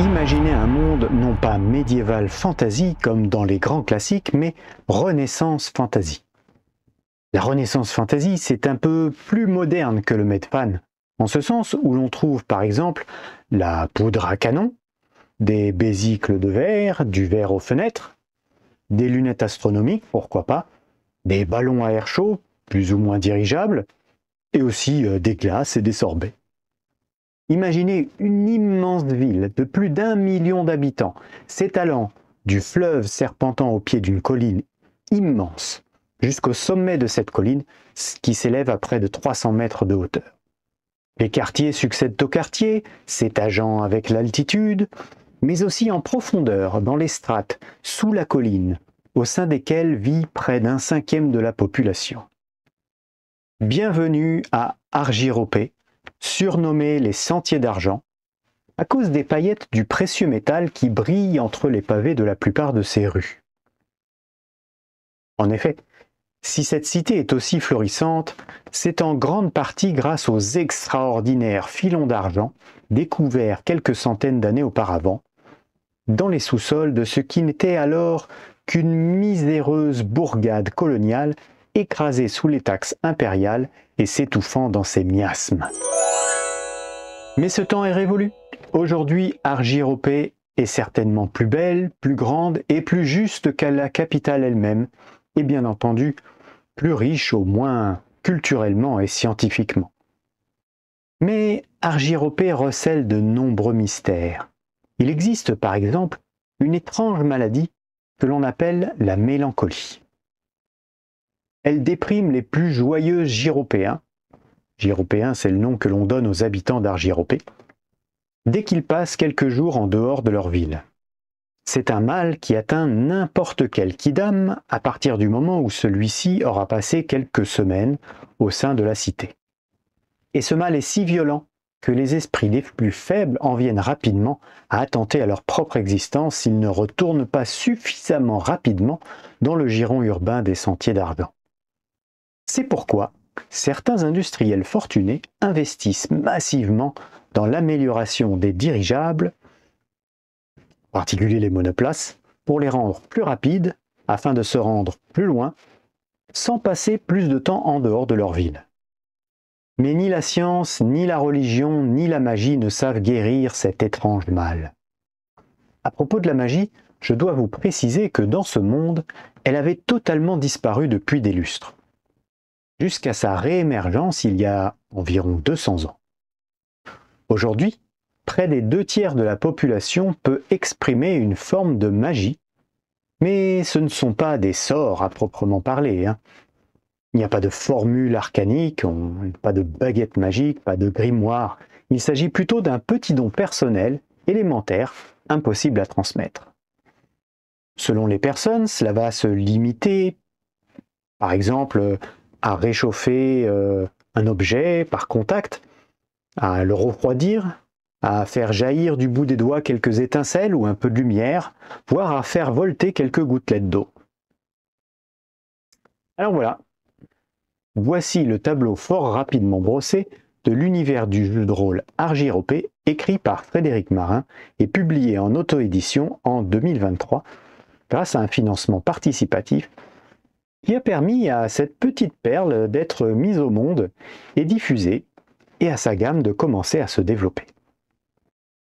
Imaginez un monde non pas médiéval fantasy comme dans les grands classiques, mais Renaissance fantasy. La Renaissance fantasy, c'est un peu plus moderne que le Medfan, en ce sens où l'on trouve par exemple la poudre à canon, des bésicles de verre, du verre aux fenêtres, des lunettes astronomiques, pourquoi pas, des ballons à air chaud, plus ou moins dirigeables, et aussi euh, des glaces et des sorbets. Imaginez une immense ville de plus d'un million d'habitants s'étalant du fleuve serpentant au pied d'une colline immense jusqu'au sommet de cette colline qui s'élève à près de 300 mètres de hauteur. Les quartiers succèdent aux quartiers, s'étageant avec l'altitude, mais aussi en profondeur, dans les strates, sous la colline, au sein desquelles vit près d'un cinquième de la population. Bienvenue à Argyropée surnommés les sentiers d'argent, à cause des paillettes du précieux métal qui brillent entre les pavés de la plupart de ces rues. En effet, si cette cité est aussi florissante, c'est en grande partie grâce aux extraordinaires filons d'argent découverts quelques centaines d'années auparavant, dans les sous-sols de ce qui n'était alors qu'une miséreuse bourgade coloniale écrasé sous les taxes impériales et s'étouffant dans ses miasmes. Mais ce temps est révolu. Aujourd'hui, Argyropée est certainement plus belle, plus grande et plus juste qu'à la capitale elle-même, et bien entendu, plus riche au moins culturellement et scientifiquement. Mais Argyropée recèle de nombreux mystères. Il existe par exemple une étrange maladie que l'on appelle la mélancolie. Elle déprime les plus joyeux giropéens, giropéens c'est le nom que l'on donne aux habitants d'Argiropée, Dès qu'ils passent quelques jours en dehors de leur ville. C'est un mal qui atteint n'importe quel kidam à partir du moment où celui-ci aura passé quelques semaines au sein de la cité. Et ce mal est si violent que les esprits les plus faibles en viennent rapidement à attenter à leur propre existence s'ils ne retournent pas suffisamment rapidement dans le giron urbain des sentiers d'Argan. C'est pourquoi certains industriels fortunés investissent massivement dans l'amélioration des dirigeables, en particulier les monoplaces, pour les rendre plus rapides afin de se rendre plus loin sans passer plus de temps en dehors de leur ville. Mais ni la science, ni la religion, ni la magie ne savent guérir cet étrange mal. À propos de la magie, je dois vous préciser que dans ce monde, elle avait totalement disparu depuis des lustres jusqu'à sa réémergence il y a environ 200 ans. Aujourd'hui, près des deux tiers de la population peut exprimer une forme de magie, mais ce ne sont pas des sorts à proprement parler. Hein. Il n'y a pas de formule arcanique, pas de baguette magique, pas de grimoire. Il s'agit plutôt d'un petit don personnel, élémentaire, impossible à transmettre. Selon les personnes, cela va se limiter, par exemple, à réchauffer euh, un objet par contact, à le refroidir, à faire jaillir du bout des doigts quelques étincelles ou un peu de lumière, voire à faire volter quelques gouttelettes d'eau. Alors voilà, voici le tableau fort rapidement brossé de l'univers du jeu de rôle Argiropé, écrit par Frédéric Marin et publié en auto-édition en 2023 grâce à un financement participatif il a permis à cette petite perle d'être mise au monde et diffusée, et à sa gamme de commencer à se développer.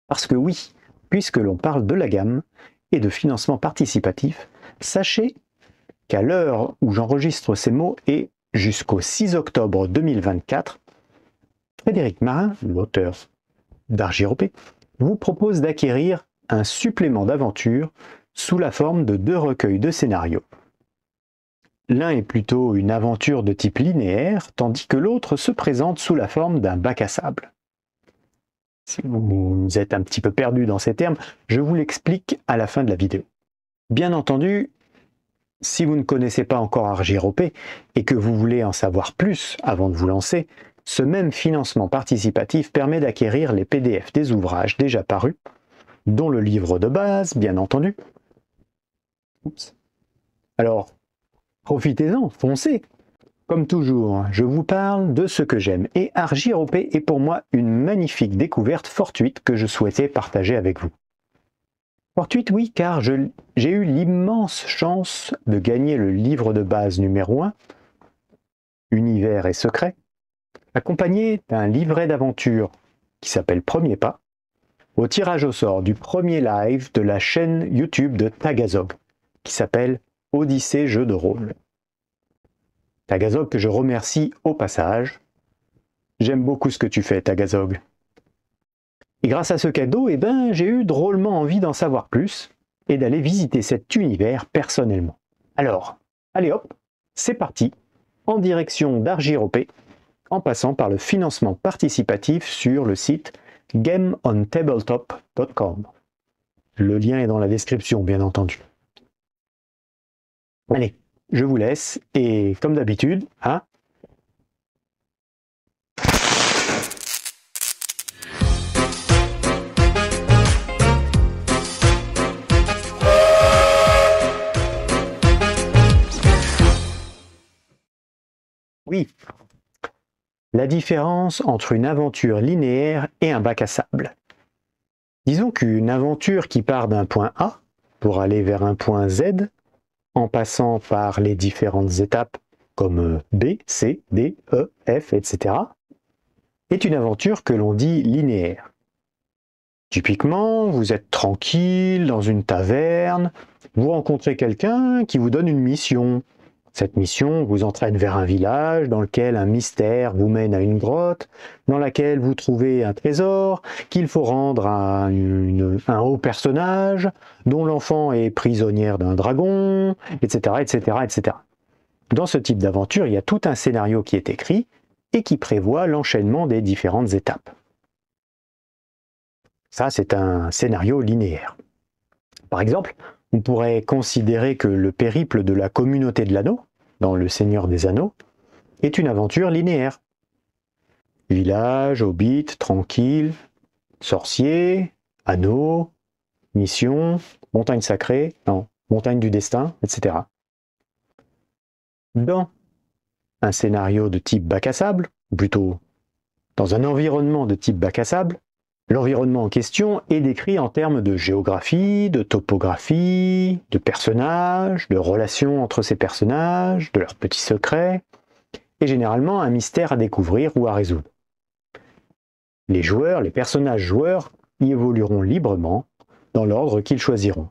Parce que oui, puisque l'on parle de la gamme et de financement participatif, sachez qu'à l'heure où j'enregistre ces mots et jusqu'au 6 octobre 2024, Frédéric Marin, l'auteur d'Argiropé, vous propose d'acquérir un supplément d'aventure sous la forme de deux recueils de scénarios L'un est plutôt une aventure de type linéaire, tandis que l'autre se présente sous la forme d'un bac à sable. Si vous êtes un petit peu perdu dans ces termes, je vous l'explique à la fin de la vidéo. Bien entendu, si vous ne connaissez pas encore ArgiroP et que vous voulez en savoir plus avant de vous lancer, ce même financement participatif permet d'acquérir les PDF des ouvrages déjà parus, dont le livre de base, bien entendu. Oups. Alors, Profitez-en, foncez. Comme toujours, je vous parle de ce que j'aime et Argyropé est pour moi une magnifique découverte fortuite que je souhaitais partager avec vous. Fortuite, oui, car j'ai eu l'immense chance de gagner le livre de base numéro 1, Univers et secret, accompagné d'un livret d'aventure qui s'appelle Premier Pas, au tirage au sort du premier live de la chaîne YouTube de Tagazog, qui s'appelle Odyssée jeu de rôle. Tagazog que je remercie au passage. J'aime beaucoup ce que tu fais, Tagazog. Et grâce à ce cadeau, eh ben, j'ai eu drôlement envie d'en savoir plus et d'aller visiter cet univers personnellement. Alors, allez hop, c'est parti, en direction d'Argiropé, en passant par le financement participatif sur le site gameontabletop.com. Le lien est dans la description, bien entendu. Allez, je vous laisse et comme d'habitude, hein, Oui. La différence entre une aventure linéaire et un bac à sable. Disons qu'une aventure qui part d'un point A pour aller vers un point Z en passant par les différentes étapes comme euh, B, C, D, E, F, etc., est une aventure que l'on dit linéaire. Typiquement, vous êtes tranquille dans une taverne, vous rencontrez quelqu'un qui vous donne une mission, cette mission vous entraîne vers un village dans lequel un mystère vous mène à une grotte, dans laquelle vous trouvez un trésor qu'il faut rendre à un haut personnage, dont l'enfant est prisonnière d'un dragon, etc., etc., etc. Dans ce type d'aventure, il y a tout un scénario qui est écrit et qui prévoit l'enchaînement des différentes étapes. Ça, c'est un scénario linéaire. Par exemple, on pourrait considérer que le périple de la communauté de l'anneau, dans Le Seigneur des Anneaux, est une aventure linéaire. Village, hobbit, tranquille, sorcier, anneau, mission, montagne sacrée, non, montagne du destin, etc. Dans un scénario de type bac à sable, ou plutôt dans un environnement de type bac à sable, L'environnement en question est décrit en termes de géographie, de topographie, de personnages, de relations entre ces personnages, de leurs petits secrets, et généralement un mystère à découvrir ou à résoudre. Les joueurs, les personnages joueurs, y évolueront librement dans l'ordre qu'ils choisiront.